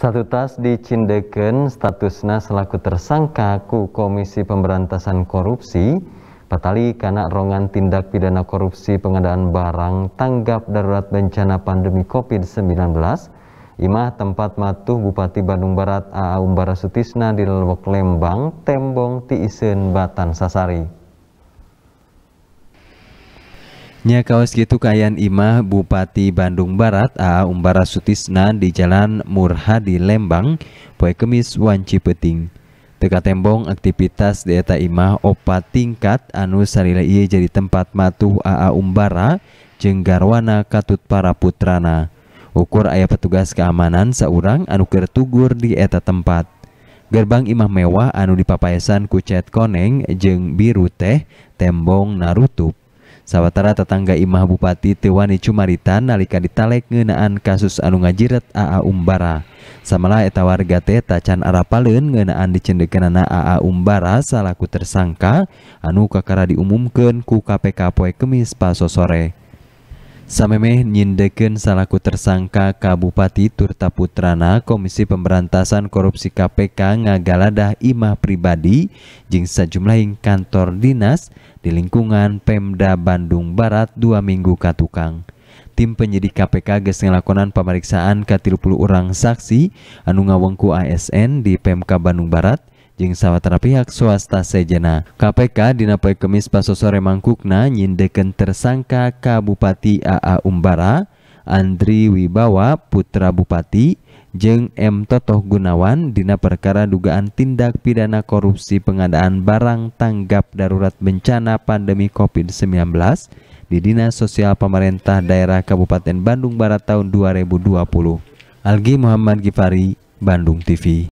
Satu tas dicindeken statusnya selaku tersangka ku Komisi Pemberantasan Korupsi patali karena rongan tindak pidana korupsi pengadaan barang tanggap darurat bencana pandemi COVID-19 imah tempat matuh Bupati Bandung Barat A.A. Umbara Sutisna di Lewek Lembang, Tembong, Tiisen, Batan, Sasari. Nya gitu kayan imah Bupati Bandung Barat A Umbara Sutisna di Jalan Murhadi Lembang poe Kemis wanci peting. Teka tembong aktivitas di imah opat tingkat anu salila ieu jadi tempat matuh AA Umbara jenggarwana katut para putrana. Ukur ayah petugas keamanan seorang anu tugur di eta tempat. Gerbang imah mewah anu dipapayasan kucet koneng jeng biru teh tembong narutup. watara tetangga Imah bupati Tewani Cumaritan nalika dita ngenaan kasus anu ngajirat A Umbara samalah eta warga tacan Arab Palen ngenaan dicendeken anak Aa Umbara salahku tersangka anu kakara diumumken ku KPK poie kemis Pas sore Samemeh nyindekeun salaku tersangka Kabupati Putrana Komisi Pemberantasan Korupsi KPK ngagaladah imah pribadi jingsa sejumlahing kantor dinas di lingkungan Pemda Bandung Barat dua minggu katukang. Tim penyidik KPK ges ngelakonan pemeriksaan ke 30 orang saksi anu ngawengku ASN di PMK Bandung Barat jeng sawatara pihak swasta sejena KPK dina poe Kemis pasosore mangkukna nyindeken tersangka Kabupaten AA Umbara Andri Wibawa putra Bupati Jeng M Totoh Gunawan dina perkara dugaan tindak pidana korupsi pengadaan barang tanggap darurat bencana pandemi Covid-19 di Dinas Sosial Pemerintah Daerah Kabupaten Bandung Barat tahun 2020. Algi Muhammad Gifari, Bandung TV.